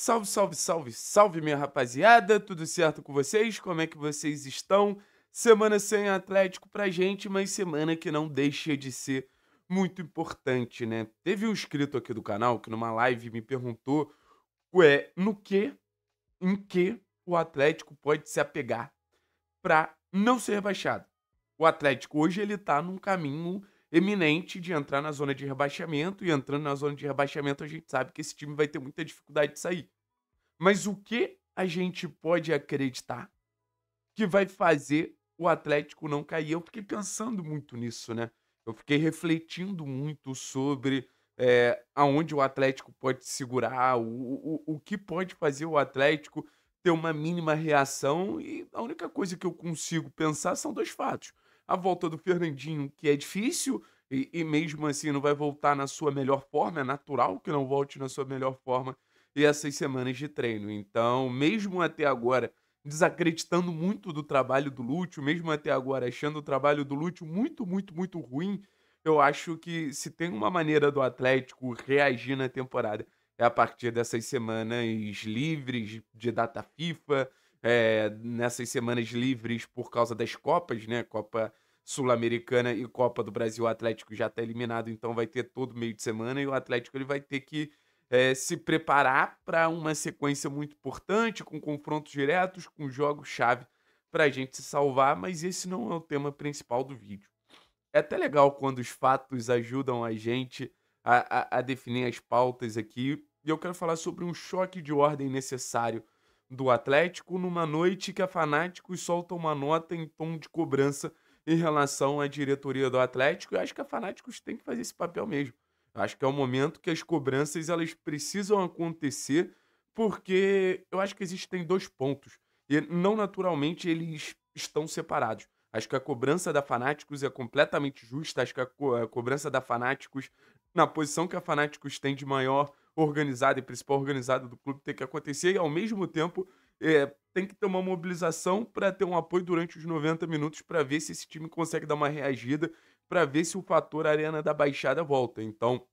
Salve, salve, salve, salve, minha rapaziada, tudo certo com vocês? Como é que vocês estão? Semana sem Atlético pra gente, mas semana que não deixa de ser muito importante, né? Teve um inscrito aqui do canal que numa live me perguntou, ué, no que, em que o Atlético pode se apegar pra não ser rebaixado? O Atlético hoje ele tá num caminho eminente de entrar na zona de rebaixamento, e entrando na zona de rebaixamento, a gente sabe que esse time vai ter muita dificuldade de sair. Mas o que a gente pode acreditar que vai fazer o Atlético não cair? Eu fiquei pensando muito nisso, né? Eu fiquei refletindo muito sobre é, aonde o Atlético pode segurar, o, o, o que pode fazer o Atlético ter uma mínima reação. E a única coisa que eu consigo pensar são dois fatos a volta do Fernandinho, que é difícil, e, e, mesmo assim não vai voltar na sua melhor forma, é natural que não volte na sua melhor forma, e essas semanas de treino. Então, mesmo até agora, desacreditando muito do trabalho do Lúcio, mesmo até agora achando o trabalho do Lúcio muito, muito, muito ruim, eu acho que se tem uma maneira do Atlético reagir na temporada é a partir dessas semanas livres de data FIFA, é, nessas semanas livres por causa das Copas, né? Copa Sul-Americana e Copa do Brasil, o Atlético já está eliminado, então vai ter todo meio de semana e o Atlético ele vai ter que é, se preparar para uma sequência muito importante, com confrontos diretos, com jogos-chave para a gente se salvar, mas esse não é o tema principal do vídeo. É até legal quando os fatos ajudam a gente a, a, a definir as pautas aqui, e eu quero falar sobre um choque de ordem necessário do Atlético numa noite que a Fanáticos solta uma nota em tom de cobrança em relação à diretoria do Atlético. Eu acho que a Fanáticos tem que fazer esse papel mesmo. Eu acho que é o momento que as cobranças elas precisam acontecer, porque eu acho que existem dois pontos. E não naturalmente eles estão separados. Acho que a cobrança da Fanáticos é completamente justa. Acho que a, co a cobrança da Fanáticos, na posição que a Fanáticos tem de maior organizada e principal organizada do clube, tem que acontecer. E ao mesmo tempo, é, tem que ter uma mobilização para ter um apoio durante os 90 minutos para ver se esse time consegue dar uma reagida, para ver se o fator Arena da Baixada volta. Então,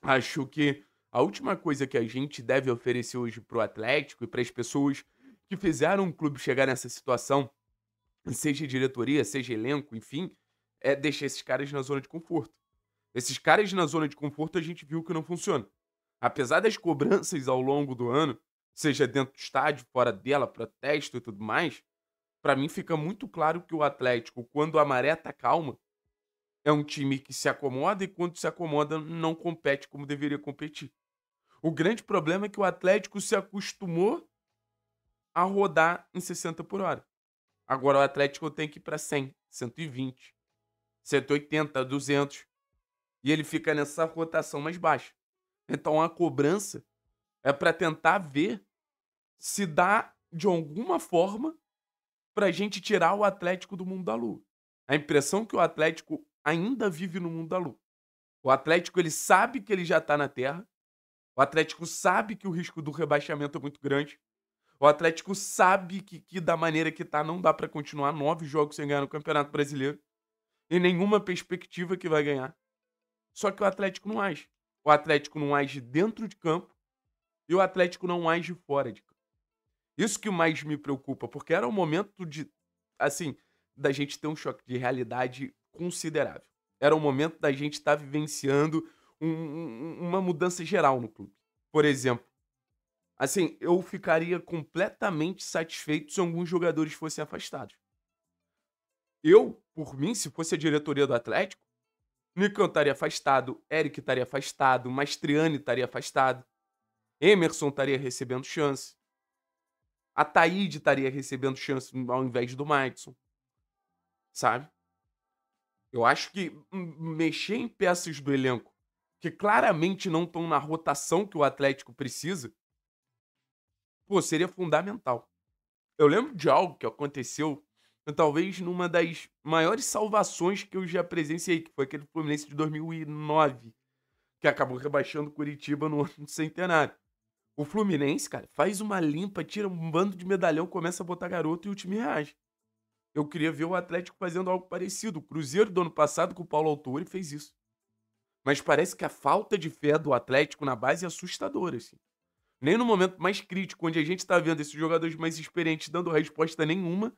acho que a última coisa que a gente deve oferecer hoje para o Atlético e para as pessoas que fizeram o clube chegar nessa situação, seja diretoria, seja elenco, enfim, é deixar esses caras na zona de conforto. Esses caras na zona de conforto a gente viu que não funciona. Apesar das cobranças ao longo do ano, seja dentro do estádio, fora dela, protesto e tudo mais, para mim fica muito claro que o Atlético, quando a maré tá calma, é um time que se acomoda e quando se acomoda não compete como deveria competir. O grande problema é que o Atlético se acostumou a rodar em 60 por hora. Agora o Atlético tem que ir para 100, 120, 180, 200. E ele fica nessa rotação mais baixa. Então a cobrança é para tentar ver se dá de alguma forma para a gente tirar o Atlético do mundo da lua. A impressão que o Atlético ainda vive no mundo da lua. O Atlético ele sabe que ele já está na terra. O Atlético sabe que o risco do rebaixamento é muito grande. O Atlético sabe que, que da maneira que tá não dá para continuar nove jogos sem ganhar no Campeonato Brasileiro e nenhuma perspectiva que vai ganhar. Só que o Atlético não age. O Atlético não age dentro de campo e o Atlético não age fora de campo. Isso que mais me preocupa, porque era um momento de, assim, da gente ter um choque de realidade considerável. Era um momento da gente estar tá vivenciando um, um, uma mudança geral no clube. Por exemplo, assim, eu ficaria completamente satisfeito se alguns jogadores fossem afastados. Eu, por mim, se fosse a diretoria do Atlético, Nicão estaria afastado, Eric estaria afastado, Mastriani estaria afastado, Emerson estaria recebendo chance. A Thaíde estaria recebendo chance ao invés do Maxon. Sabe? Eu acho que mexer em peças do elenco que claramente não estão na rotação que o Atlético precisa, pô, seria fundamental. Eu lembro de algo que aconteceu, talvez numa das maiores salvações que eu já presenciei, que foi aquele Fluminense de 2009, que acabou rebaixando Curitiba no ano centenário. O Fluminense, cara, faz uma limpa, tira um bando de medalhão, começa a botar garoto e o time reage. Eu queria ver o Atlético fazendo algo parecido. O Cruzeiro do ano passado com o Paulo Autori fez isso. Mas parece que a falta de fé do Atlético na base é assustadora, assim. Nem no momento mais crítico, onde a gente tá vendo esses jogadores mais experientes dando resposta nenhuma,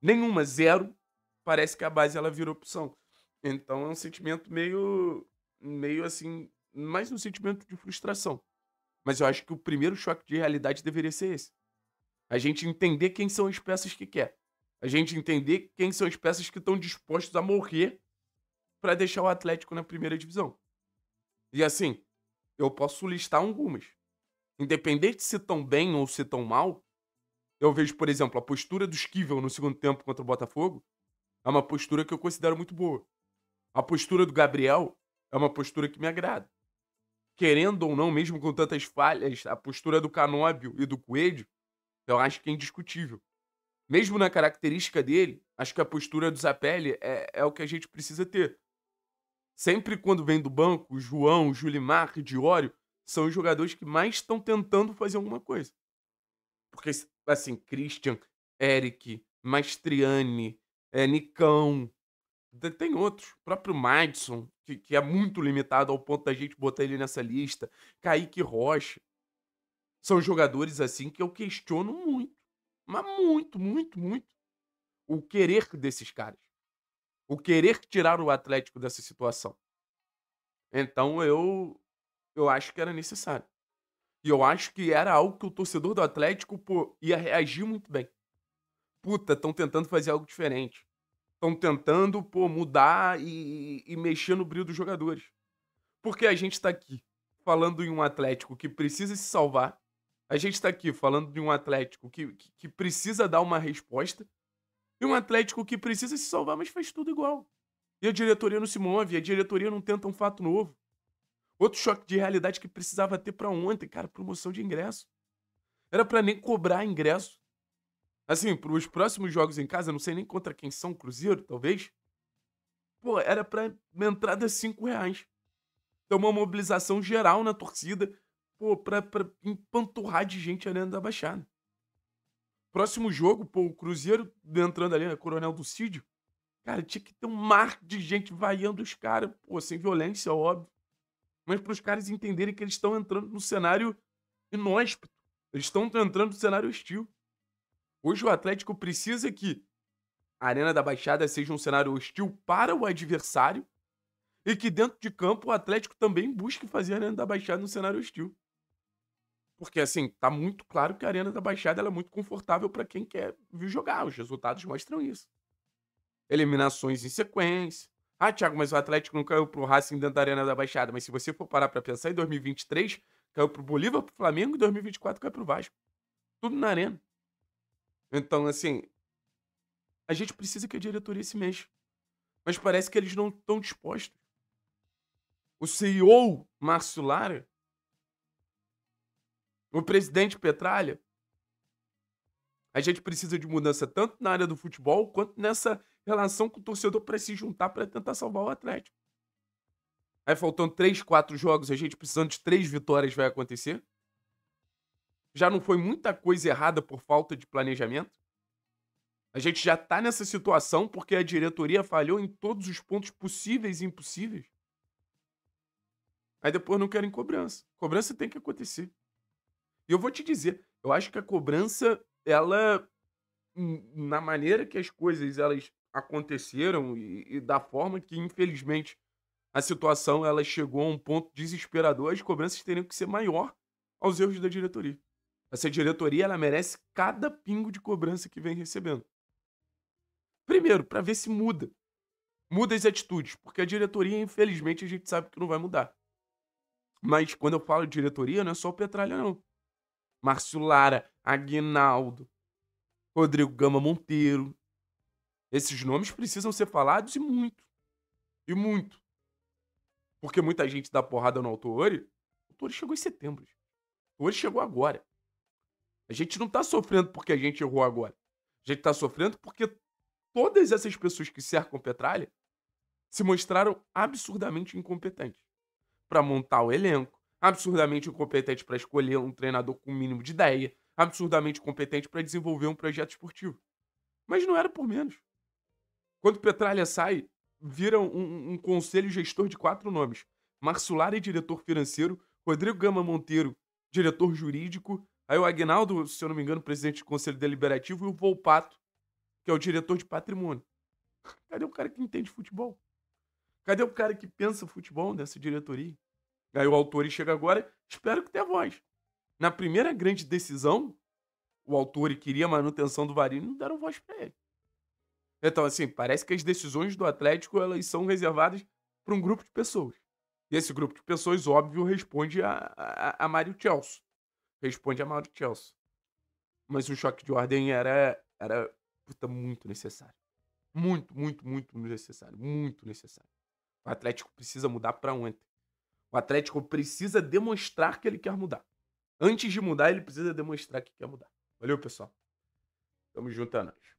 nenhuma, zero, parece que a base ela virou opção. Então é um sentimento meio meio assim, mais um sentimento de frustração. Mas eu acho que o primeiro choque de realidade deveria ser esse. A gente entender quem são as peças que quer. A gente entender quem são as peças que estão dispostos a morrer para deixar o Atlético na primeira divisão. E assim, eu posso listar algumas. Independente se tão bem ou se tão mal, eu vejo, por exemplo, a postura do Esquivel no segundo tempo contra o Botafogo é uma postura que eu considero muito boa. A postura do Gabriel é uma postura que me agrada querendo ou não, mesmo com tantas falhas, a postura do Canóbio e do Coelho, eu acho que é indiscutível. Mesmo na característica dele, acho que a postura do Zapelli é, é o que a gente precisa ter. Sempre quando vem do banco, o João, o Julimar, o Diório, são os jogadores que mais estão tentando fazer alguma coisa. Porque, assim, Christian, Eric, Mastriani, é, Nicão, tem outros, o próprio Madison, que, que é muito limitado ao ponto da gente botar ele nessa lista, Kaique Rocha. São jogadores assim que eu questiono muito. Mas muito, muito, muito. O querer desses caras. O querer tirar o Atlético dessa situação. Então eu eu acho que era necessário. E eu acho que era algo que o torcedor do Atlético pô, ia reagir muito bem. Puta, estão tentando fazer algo diferente estão tentando pô, mudar e, e mexer no brilho dos jogadores. Porque a gente está aqui falando em um Atlético que precisa se salvar, a gente está aqui falando de um Atlético que, que, que precisa dar uma resposta, e um Atlético que precisa se salvar, mas faz tudo igual. E a diretoria não se move, a diretoria não tenta um fato novo. Outro choque de realidade que precisava ter para ontem, cara, promoção de ingresso. Era para nem cobrar ingresso. Assim, pros próximos jogos em casa, não sei nem contra quem são, Cruzeiro, talvez. Pô, era pra uma entrada 5 é reais. Então, uma mobilização geral na torcida, pô, pra, pra empanturrar de gente ali da Baixada. Próximo jogo, pô, o Cruzeiro entrando ali, né, Coronel do Cídio. Cara, tinha que ter um mar de gente vaiando os caras, pô, sem violência, óbvio. Mas para os caras entenderem que eles estão entrando no cenário inóspito. Eles estão entrando no cenário hostil. Hoje o Atlético precisa que a Arena da Baixada seja um cenário hostil para o adversário e que dentro de campo o Atlético também busque fazer a Arena da Baixada um cenário hostil. Porque, assim, tá muito claro que a Arena da Baixada é muito confortável para quem quer vir jogar. Os resultados mostram isso. Eliminações em sequência. Ah, Thiago, mas o Atlético não caiu pro Racing dentro da Arena da Baixada. Mas se você for parar para pensar, em 2023 caiu pro Bolívar, pro Flamengo e em 2024 caiu pro Vasco. Tudo na Arena. Então, assim, a gente precisa que a diretoria se mexa. Mas parece que eles não estão dispostos. O CEO Márcio Lara, o presidente Petralha, a gente precisa de mudança tanto na área do futebol quanto nessa relação com o torcedor para se juntar para tentar salvar o Atlético. Aí faltando três, quatro jogos, a gente precisando de três vitórias vai acontecer já não foi muita coisa errada por falta de planejamento? A gente já está nessa situação porque a diretoria falhou em todos os pontos possíveis e impossíveis. Aí depois não querem cobrança. Cobrança tem que acontecer. E eu vou te dizer, eu acho que a cobrança, ela, na maneira que as coisas elas aconteceram e, e da forma que, infelizmente, a situação ela chegou a um ponto desesperador, as cobranças teriam que ser maior aos erros da diretoria. Essa diretoria ela merece cada pingo de cobrança que vem recebendo. Primeiro, para ver se muda. Muda as atitudes, porque a diretoria, infelizmente, a gente sabe que não vai mudar. Mas quando eu falo diretoria, não é só o Petralha, não. Márcio Lara, Aguinaldo, Rodrigo Gama Monteiro. Esses nomes precisam ser falados e muito. E muito. Porque muita gente dá porrada no Autori. O Autori chegou em setembro. O Autori chegou agora. A gente não tá sofrendo porque a gente errou agora. A gente tá sofrendo porque todas essas pessoas que cercam Petralha se mostraram absurdamente incompetentes para montar o elenco, absurdamente incompetente para escolher um treinador com o mínimo de ideia, absurdamente competente para desenvolver um projeto esportivo. Mas não era por menos. Quando Petralha sai, vira um, um conselho gestor de quatro nomes: Lara, diretor financeiro, Rodrigo Gama Monteiro, diretor jurídico, Aí o Agnaldo, se eu não me engano, presidente do Conselho Deliberativo, e o Volpato, que é o diretor de patrimônio. Cadê o cara que entende futebol? Cadê o cara que pensa futebol nessa diretoria? Aí o Autori chega agora, espero que tenha voz. Na primeira grande decisão, o Autori queria a manutenção do Varini, não deram voz para ele. Então, assim, parece que as decisões do Atlético elas são reservadas para um grupo de pessoas. E esse grupo de pessoas, óbvio, responde a, a, a Mário Chelsea responde a mal de Chelsea. Mas o choque de ordem era, era puta, muito necessário. Muito, muito, muito necessário. Muito necessário. O Atlético precisa mudar para ontem. O Atlético precisa demonstrar que ele quer mudar. Antes de mudar, ele precisa demonstrar que quer mudar. Valeu, pessoal. Tamo junto, é nóis.